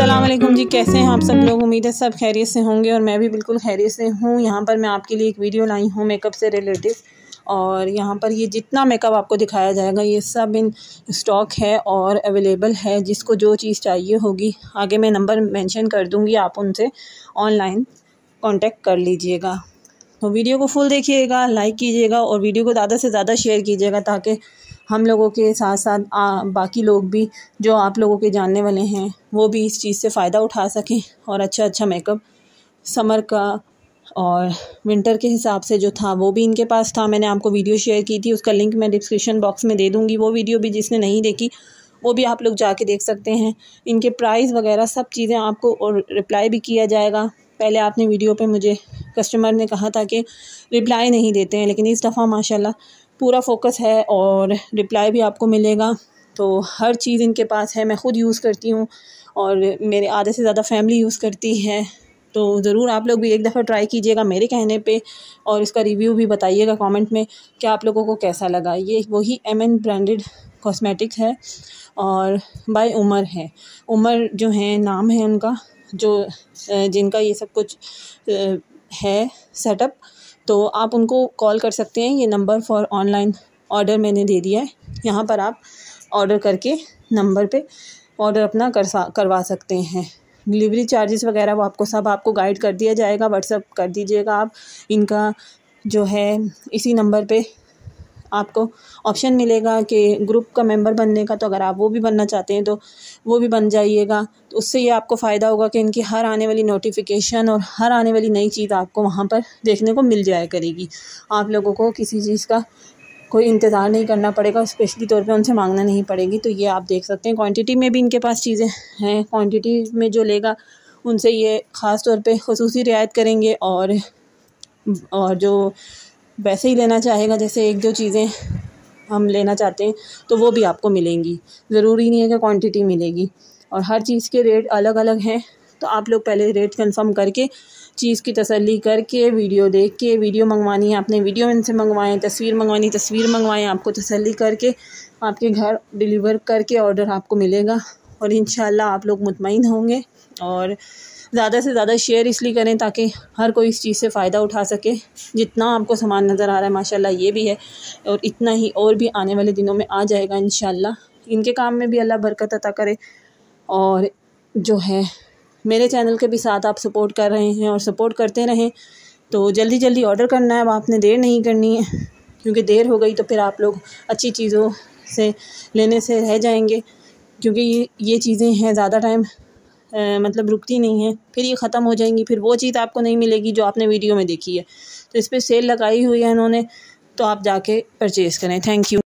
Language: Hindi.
असलम जी कैसे हैं आप सब लोग उम्मीद है सब खैरियत से होंगे और मैं भी बिल्कुल खैरियत से हूँ यहाँ पर मैं आपके लिए एक वीडियो लाई हूँ मेकअप से रिलेटिव और यहाँ पर ये जितना मेकअप आपको दिखाया जाएगा ये सब इन स्टॉक है और अवेलेबल है जिसको जो चीज़ चाहिए होगी आगे मैं नंबर मेंशन कर दूँगी आप उनसे ऑनलाइन कॉन्टेक्ट कर लीजिएगा तो वीडियो को फुल देखिएगा लाइक कीजिएगा और वीडियो को ज़्यादा से ज़्यादा शेयर कीजिएगा ताकि हम लोगों के साथ साथ आ, बाकी लोग भी जो आप लोगों के जानने वाले हैं वो भी इस चीज़ से फ़ायदा उठा सकें और अच्छा अच्छा मेकअप समर का और विंटर के हिसाब से जो था वो भी इनके पास था मैंने आपको वीडियो शेयर की थी उसका लिंक मैं डिस्क्रिप्शन बॉक्स में दे दूँगी वो वीडियो भी जिसने नहीं देखी वो भी आप लोग जाके देख सकते हैं इनके प्राइस वगैरह सब चीज़ें आपको और रिप्लाई भी किया जाएगा पहले आपने वीडियो पे मुझे कस्टमर ने कहा था कि रिप्लाई नहीं देते हैं लेकिन इस दफ़ा माशाल्लाह पूरा फोकस है और रिप्लाई भी आपको मिलेगा तो हर चीज़ इनके पास है मैं ख़ुद यूज़ करती हूँ और मेरे आधे से ज़्यादा फैमिली यूज़ करती है तो ज़रूर आप लोग भी एक दफ़ा ट्राई कीजिएगा मेरे कहने पे और इसका रिव्यू भी बताइएगा कमेंट में कि आप लोगों को कैसा लगा ये वही एम एन ब्रांडेड कॉस्मेटिक्स है और बाय उमर है उमर जो है नाम है उनका जो जिनका ये सब कुछ है सेटअप तो आप उनको कॉल कर सकते हैं ये नंबर फॉर ऑनलाइन ऑर्डर मैंने दे दिया है यहाँ पर आप ऑर्डर करके नंबर पे ऑर्डर अपना कर करवा सकते हैं डिलीवरी चार्जेस वगैरह वो आपको सब आपको गाइड कर दिया जाएगा व्हाट्सअप कर दीजिएगा आप इनका जो है इसी नंबर पे आपको ऑप्शन मिलेगा कि ग्रुप का मेंबर बनने का तो अगर आप वो भी बनना चाहते हैं तो वो भी बन जाइएगा तो उससे ये आपको फ़ायदा होगा कि इनकी हर आने वाली नोटिफिकेशन और हर आने वाली नई चीज़ आपको वहाँ पर देखने को मिल जाया करेगी आप लोगों को किसी चीज़ का कोई इंतज़ार नहीं करना पड़ेगा स्पेशली तौर पे उनसे मांगना नहीं पड़ेगी तो ये आप देख सकते हैं क्वांटिटी में भी इनके पास चीज़ें हैं क्वांटिटी में जो लेगा उनसे ये ख़ास तौर पे खसूसी रियायत करेंगे और और जो वैसे ही लेना चाहेगा जैसे एक दो चीज़ें हम लेना चाहते हैं तो वो भी आपको मिलेंगी ज़रूरी नहीं है कि क्वांटिटी मिलेगी और हर चीज़ के रेट अलग अलग हैं तो आप लोग पहले रेट कंफर्म करके चीज़ की तसल्ली करके वीडियो देख के वीडियो मंगवानी है आपने वीडियो इनसे मंगवाएं तस्वीर मंगवानी तस्वीर मंगवाएं आपको तसल्ली करके आपके घर डिलीवर करके ऑर्डर आपको मिलेगा और इन आप लोग मुतमिन होंगे और ज़्यादा से ज़्यादा शेयर इसलिए करें ताकि हर कोई इस चीज़ से फ़ायदा उठा सके जितना आपको सामान नज़र आ रहा है माशाल्लाह ये भी है और इतना ही और भी आने वाले दिनों में आ जाएगा इन इनके काम में भी अल्लाह बरकत अता करे और जो है मेरे चैनल के भी साथ आप सपोर्ट कर रहे हैं और सपोर्ट करते रहें तो जल्दी जल्दी ऑर्डर करना है अब आपने देर नहीं करनी है क्योंकि देर हो गई तो फिर आप लोग अच्छी चीज़ों से लेने से रह जाएंगे क्योंकि ये ये चीज़ें हैं ज़्यादा टाइम आ, मतलब रुकती नहीं है फिर ये ख़त्म हो जाएंगी फिर वो चीज़ आपको नहीं मिलेगी जो आपने वीडियो में देखी है तो इस पर सेल लगाई हुई है इन्होंने तो आप जाके परचेज़ करें थैंक यू